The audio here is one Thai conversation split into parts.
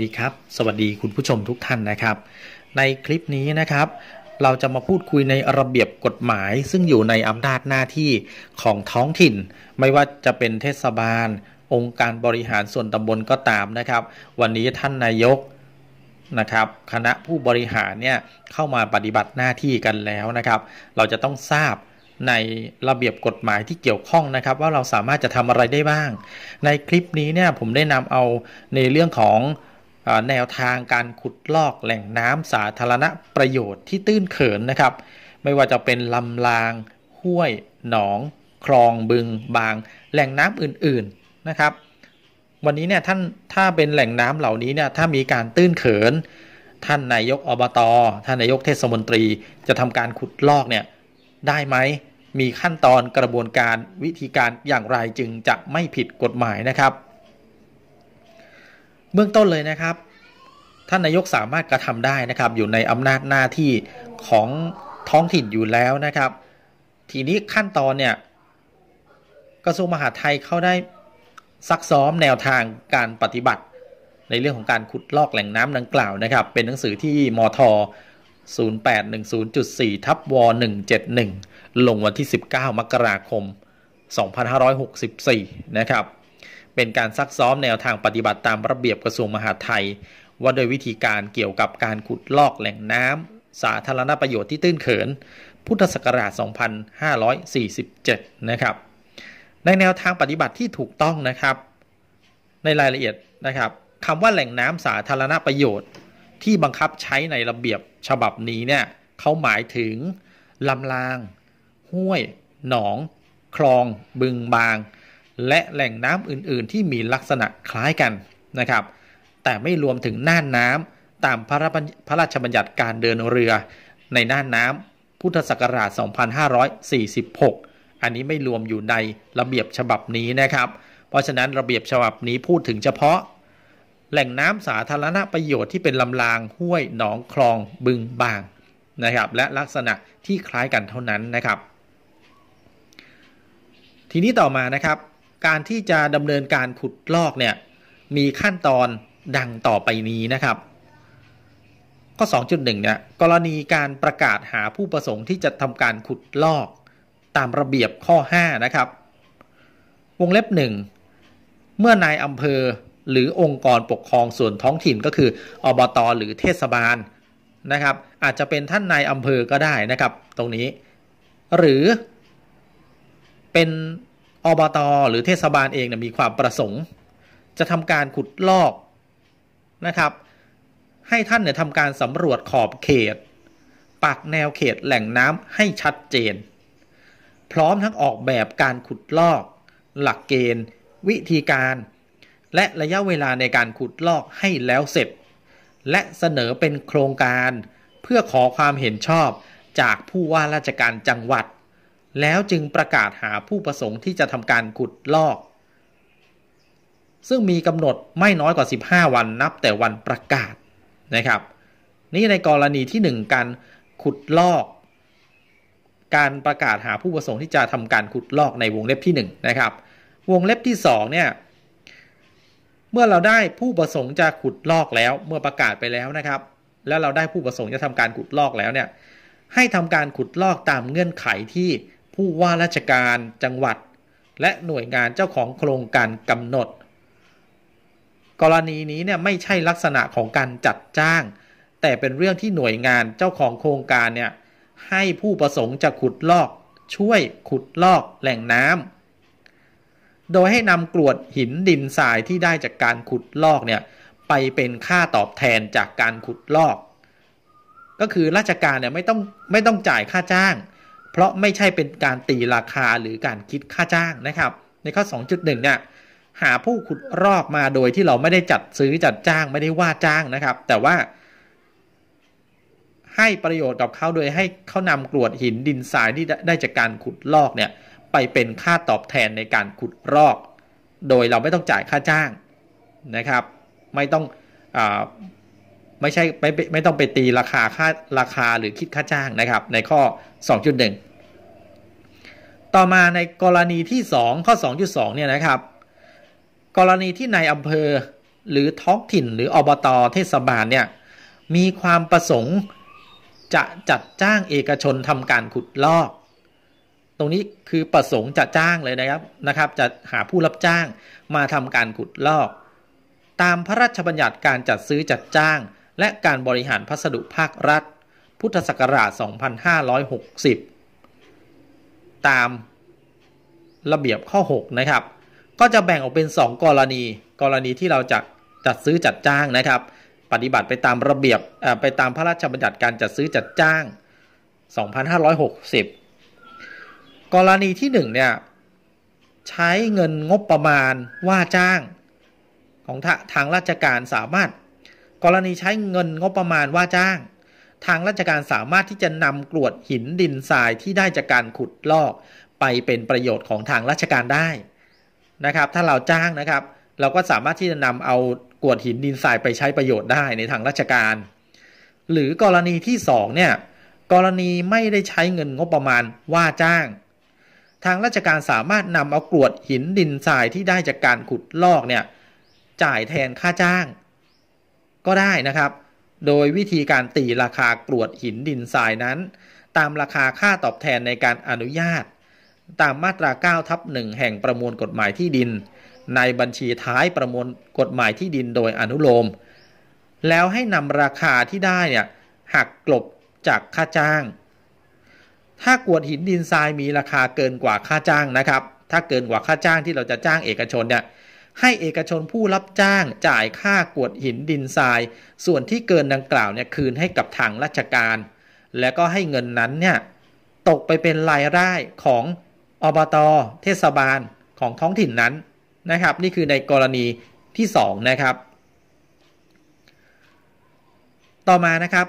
ดีครับ สวัสดีคุณผู้ชมทุกท่านนะครับ ในคลิปนี้นะครับ เราจะมาพูดคุยในระเบียบกฎหมาย ซึ่งอยู่ในอำนาจหน้าที่ของท้องถิ่น ไม่ว่าจะเป็นเทศบาล องค์การบริหารส่วนตำบลก็ตามนะครับ วันนี้ท่านนายกนะครับ คณะผู้บริหารเนี่ยเข้ามาปฏิบัติหน้าที่กันแล้วนะครับ เราจะต้องทราบในระเบียบกฎหมายที่เกี่ยวข้องนะครับ ว่าเราสามารถจะทำอะไรได้บ้าง ในคลิปนี้เนี่ยผมได้นำเอาในเรื่องของแนวทางการขุดลอกแหล่งน้ำสาธารณะประโยชน์ที่ตื้นเขินนะครับ ไม่ว่าจะเป็นลำราง ห้วย หนอง คลองบึงบางแหล่งน้ำอื่นๆนะครับ วันนี้เนี่ยท่านถ้าเป็นแหล่งน้ำเหล่านี้เนี่ยถ้ามีการตื้นเขิน ท่านนายกอบตอท่านนายกเทศมนตรีจะทำการขุดลอกเนี่ยได้ไหมมีขั้นตอนกระบวนการวิธีการอย่างไรจึงจะไม่ผิดกฎหมายนะครับเบื้องต้นเลยนะครับท่านนายกสามารถกระทำได้นะครับอยู่ในอำนาจหน้าที่ของท้องถิ่นอยู่แล้วนะครับ ทีนี้ขั้นตอนเนี่ยกระทรวงมหาดไทยเขาได้ซักซ้อมแนวทางการปฏิบัติ ในเรื่องของการขุดลอกแหล่งน้ำดังกล่าวนะครับ เป็นหนังสือที่มท0810.4ทับว171ลงวันที่ 19 มกราคม 2564 นะครับ เป็นการซักซ้อมแนวทางปฏิบัติตามระเบียบกระทรวงมหาดไทยว่าโดยวิธีการเกี่ยวกับการขุดลอกแหล่งน้ำสาธารณประโยชน์ที่ตื้นเขิน พุทธศักราช 2547 นะครับ ในแนวทางปฏิบัติที่ถูกต้องนะครับ ในรายละเอียดนะครับคำว่าแหล่งน้ำสาธารณประโยชน์ ที่บังคับใช้ในระเบียบฉบับนี้เนี่ยเขาหมายถึงลำราง ห้วย หนอง คลอง บึงบาง และแหล่งน้ำอื่นๆ ที่มีลักษณะคล้ายกันนะครับแต่ไม่รวมถึงน่านน้ำตามพระพระราชบัญญัติการเดินเรือในน่านน้ำพุทธศักราช 2546 อันนี้ไม่รวมอยู่ในระเบียบฉบับนี้นะครับ เพราะฉะนั้นระเบียบฉบับนี้พูดถึงเฉพาะ แหล่งน้ำสาธารณประโยชน์ที่เป็นลำรางห้วยหนองคลองบึงบางนะครับและลักษณะที่คล้ายกันเท่านั้นนะครับ ทีนี้ต่อมานะครับ การที่จะดำเนินการขุดลอกเนี่ยมีขั้นตอนดังต่อไปนี้นะครับ ข้อ 2.1เนี่ย กรณีการประกาศหาผู้ประสงค์ที่จะทำการขุดลอกตามระเบียบข้อ 5 นะครับ วงเล็บ 1 เมื่อนายอำเภอหรือองค์กรปกครองส่วนท้องถิ่นก็คืออบตหรือเทศบาลนะครับ อาจจะเป็นท่านนายอำเภอก็ได้นะครับตรงนี้ หรือ เป็นอบตหรือเทศบาลเองนะมีความประสงค์ จะทำการขุดลอกนะครับให้ท่านเนี่ยทำการสำรวจขอบเขต ปักแนวเขตแหล่งน้ำให้ชัดเจน พร้อมทั้งออกแบบการขุดลอก หลักเกณฑ์ วิธีการ และระยะเวลาในการขุดลอกให้แล้วเสร็จ และเสนอเป็นโครงการ เพื่อขอความเห็นชอบจากผู้ว่าราชการจังหวัด แล้วจึงประกาศหาผู้ประสงค์ที่จะทำการขุดลอกซึ่งมีกำหนดไม่น้อยกว่า 15 วันนับแต่วันประกาศนะครับ นี่ในกรณีที่ 1 การขุดลอก การประกาศหาผู้ประสงค์ที่จะทำการขุดลอกในวงเล็บที่1นะครับวงเล็บที่ 2เนี่ยเมื่อเราได้ผู้ประสงค์จะขุดลอกแล้วเมื่อประกาศไปแล้วนะครับ แล้วเราได้ผู้ประสงค์จะทำการขุดลอกแล้วเนี่ยให้ทำการขุดลอกตามเงื่อนไขที่ผู้ว่าราชการจังหวัด และหน่วยงานเจ้าของโครงการกำหนดกรณีนี้เนี่ยไม่ใช่ลักษณะของการจัดจ้าง แต่เป็นเรื่องที่หน่วยงานเจ้าของโครงการเนี่ยให้ผู้ประสงค์จะขุดลอก ช่วยขุดลอกแหล่งน้ำโดยให้นำกรวดหินดินทรายที่ได้จากการขุดลอกเนี่ยไปเป็นค่าตอบแทนจากการขุดลอก ก็คือราชการเนี่ยไม่ต้องไม่ต้องจ่ายค่าจ้าง เพราะไม่ใช่เป็นการตีราคาหรือการคิดค่าจ้างนะครับ ในข้อ 2.1เนี่ยหาผู้ขุดรอกมาโดยที่เราไม่ได้จัดซื้อจัดจ้าง ไม่ได้ว่าจ้างนะครับ แต่ว่า ให้ประโยชน์กับเขาโดยให้เขานำกรวดหินดินทรายที่ได้จากการขุดลอกเนี่ยไปเป็นค่าตอบแทนในการขุดรอก โดยเราไม่ต้องจ่ายค่าจ้างนะครับ ไม่ต้องอไม่ใช่ไม่ไม่ต้องไปตีราคาค่าราคาหรือคิดค่าจ้างนะครับ ในข้อ 2.1 ต่อมาในกรณีที่ 2 ข้อ 2.2เนี่ยนะครับกรณีที่นายอำเภอหรือท้องถิ่น หรืออบตเทศบาลเนี่ยมีความประสงค์จะจัดจ้างเอกชนทำการขุดลอก ตรงนี้คือประสงค์จะจ้างเลยนะครับนะครับ จะหาผู้รับจ้างมาทำการขุดลอก ตามพระราชบัญญัติการจัดซื้อจัดจ้าง และการบริหารพัสดุภาครัฐ พุทธศักราช 2560 ตามระเบียบข้อ 6 นะครับก็จะแบ่งออกเป็น 2 กรณี กรณีที่เราจะจัดซื้อจัดจ้างนะครับ ปฏิบัติไปตามระเบียบไปตามพระราชบัญญัติการจัดซื้อจัดจ้าง 2560 กรณีที่1เนี่ยใช้เงินงบประมาณว่าจ้าง ของททางราชการสามารถ กรณีใช้เงินงบประมาณว่าจ้าง ทางราชการสามารถที่จะนำกรวดหินดินทรายที่ได้จากการขุดลอกไปเป็นประโยชน์ของทางราชการได้นะครับถ้าเราจ้างนะครับเราก็สามารถที่จะนำเอากวดหินดินทรายไปใช้ประโยชน์ได้ในทางราชการ หรือกรณีที่2เนี่ยกรณีไม่ได้ใช้เงินงบประมาณว่าจ้างทางราชการสามารถนำเอากรวดหินดินทรายที่ได้จากการขุดลอกเนี่ยจ่ายแทนค่าจ้าง ก็ได้นะครับ โดยวิธีการตีราคากรวดหินดินทรายนั้น ตามราคาค่าตอบแทนในการอนุญาตตามมาตรา9ทับหนึ่งแห่งประมวลกฎหมายที่ดิน ในบัญชีท้ายประมวลกฎหมายที่ดินโดยอนุโลม แล้วให้นำราคาที่ได้เนี่ยหักกลบจากค่าจ้าง ถ้ากวดหินดินทรายมีราคาเกินกว่าค่าจ้างนะครับถ้าเกินกว่าค่าจ้างที่เราจะจ้างเอกชนเนี่ยให้เอกชนผู้รับจ้างจ่ายค่ากวดหินดินทรายส่วนที่เกินดังกล่าวเนี่ยคืนให้กับทางราชการ และก็ให้เงินนั้นเนี่ยตกไปเป็นรายได้ของอบตเทศบาลของท้องถิ่นนั้นนะครับ นี่คือในกรณีที่ 2 นะครับ ต่อมานะครับ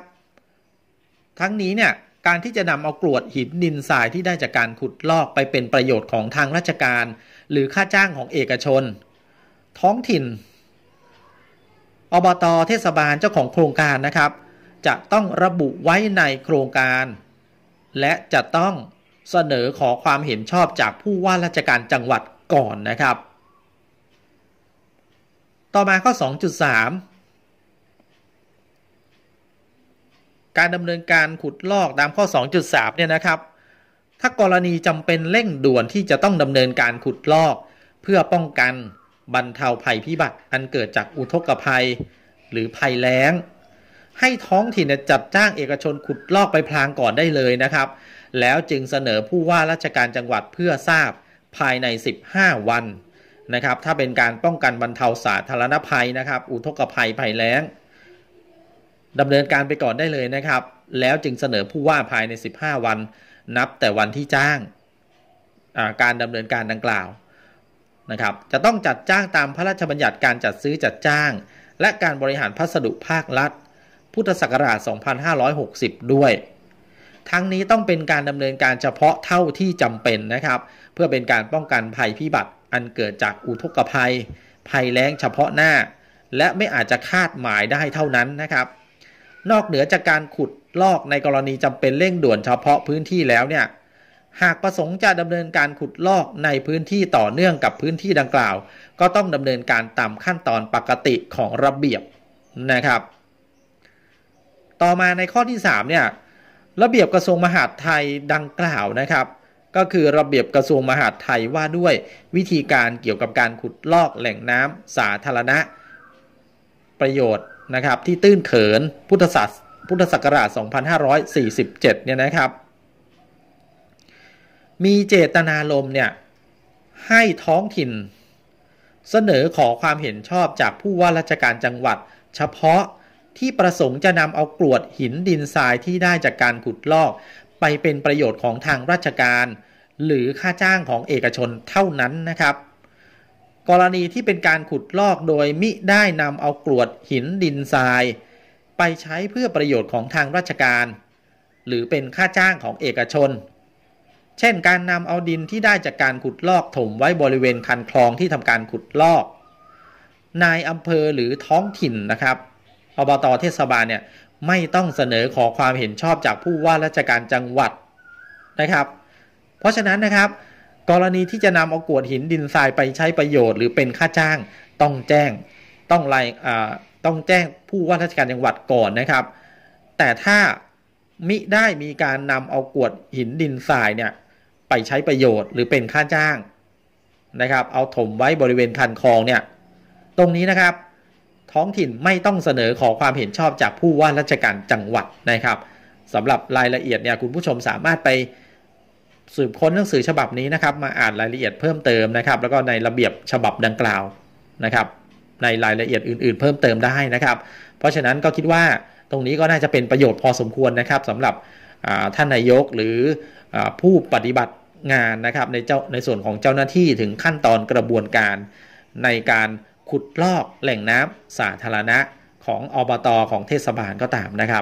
ทั้งนี้เนี่ยการที่จะนำเอากรวดหินดินทรายที่ได้จากการขุดลอกไปเป็นประโยชน์ของทางราชการหรือค่าจ้างของเอกชน ท้องถิ่นอบตเทศบาลเจ้าของโครงการนะครับ จะต้องระบุไว้ในโครงการ และจะต้องเสนอขอความเห็นชอบจากผู้ว่าราชการจังหวัดก่อนนะครับ ต่อมาข้อ 2.3 การดำเนินการขุดลอกตามข้อ 2.3เนี่ยนะครับ ถ้ากรณีจำเป็นเร่งด่วนที่จะต้องดำเนินการขุดลอก เพื่อป้องกันบรรเทาภัยพิบัติอันเกิดจากอุทกภัย หรือภัยแล้ง ให้ท้องถิ่นจัดจ้างเอกชนขุดลอกไปพลางก่อนได้เลยนะครับแล้วจึงเสนอผู้ว่าราชการจังหวัดเพื่อทราบภายใน 15 วันนะครับ ถ้าเป็นการป้องกันบรรเทาสาธารณภัยนะครับ อุทกภัยภัยแล้งดำเนินการไปก่อนได้เลยนะครับ แล้วจึงเสนอผู้ว่าภายใน 15 วัน นับแต่วันที่จ้างาการดำเนินการดังกล่าวนะครับ จะต้องจัดจ้างตามพระราชบัญญัติการจัดซื้อจัดจ้าง และการบริหารพัสดุภาครัฐ พุทธศักราช 2560 ด้วยทั้งนี้ต้องเป็นการดำเนินการเฉพาะเท่าที่จำเป็นนะครับ เพื่อเป็นการป้องกันภัยพิบัติอันเกิดจากอุทกภัย ภัย แล้งเฉพาะหน้า และไม่อาจจะคาดหมายได้เท่านั้นนะครับ นอกเหนือจากการขุดลอกในกรณีจำเป็นเร่งด่วนเฉพาะพื้นที่แล้วเนี่ยหากประสงค์จะดำเนินการขุดลอกในพื้นที่ต่อเนื่องกับพื้นที่ดังกล่าว ก็ต้องดำเนินการตามขั้นตอนปกติของระเบียบนะครับ ต่อมาในข้อที่ 3เนี่ยระเบียบกระทรวงมหาดไทยดังกล่าวนะครับ ก็คือระเบียบกระทรวงมหาดไทยว่าด้วยวิธีการเกี่ยวกับการขุดลอกแหล่งน้ำสาธารณะประโยชน์นะครับที่ตื้นเขิน พุทธศาพุทธศักราช 2547 เนี่ยนะครับมีเจตนารมเนี่ยให้ท้องถิ่นเสนอขอความเห็นชอบจากผู้ว่าราชการจังหวัดเฉพาะที่ประสงค์จะนำเอากรวดหินดินทราย ที่ได้จากการขุดลอก ไปเป็นประโยชน์ของทางราชการ หรือค่าจ้างของเอกชนเท่านั้นนะครับ กรณีที่เป็นการขุดลอกโดยมิได้นำเอากรวดหินดินทรายไปใช้เพื่อประโยชน์ของทางราชการ หรือเป็นค่าจ้างของเอกชน เช่นการนำเอาดินที่ได้จากการขุดลอกถมไว้บริเวณคันคลองที่ทำการขุดลอก นายอำเภอหรือท้องถิ่นนะครับอบตเทศบาลเนี่ยไม่ต้องเสนอขอความเห็นชอบจากผู้ว่าราชการจังหวัดนะครับ เพราะฉะนั้นนะครับ กรณีที่จะนำเอากวดหินดินทรายไปใช้ประโยชน์หรือเป็นค่าจ้างต้องแจ้ง ต้องไล่ต้องแจ้งผู้ว่าราชการจังหวัดก่อนนะครับ แต่ถ้ามิได้มีการนำเอากวดหินดินทรายเนี่ยไปใช้ประโยชน์หรือเป็นค่าจ้างนะครับ เอาถมไว้บริเวณคันคลองเนี่ย ตรงนี้นะครับท้องถิ่นไม่ต้องเสนอขอความเห็นชอบจากผู้ว่าราชการจังหวัดนะครับสำหรับรายละเอียดเนี่ยคุณผู้ชมสามารถไปสืบค้นหนังสือฉบับนี้นะครับมาอ่านรายละเอียดเพิ่มเติมนะครับแล้วก็ในระเบียบฉบับดังกล่าวนะครับในรายละเอียดอื่นๆเพิ่มเติมได้นะครับ เพราะฉะนั้นก็คิดว่าตรงนี้ก็น่าจะเป็นประโยชน์พอสมควรนะครับสำหรับท่านนายกหรืออผู้ปฏิบัติงานนะครับในเจ้าในส่วนของเจ้าหน้าที่ถึงขั้นตอนกระบวนการในการขุดลอกแหล่งน้ำสาธารณะของอบตอของเทศบาลก็ตามนะครับ